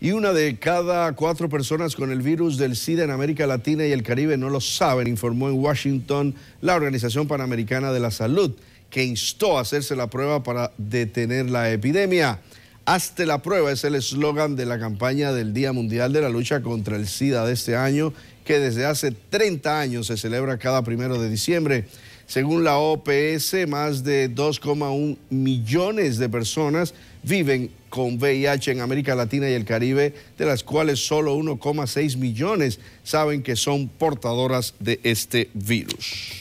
Y una de cada cuatro personas con el virus del SIDA en América Latina y el Caribe no lo saben, informó en Washington la Organización Panamericana de la Salud, que instó a hacerse la prueba para detener la epidemia. Hazte la prueba es el eslogan de la campaña del Día Mundial de la Lucha contra el SIDA de este año, que desde hace 30 años se celebra cada primero de diciembre. Según la OPS, más de 2,1 millones de personas viven con VIH en América Latina y el Caribe, de las cuales solo 1,6 millones saben que son portadoras de este virus.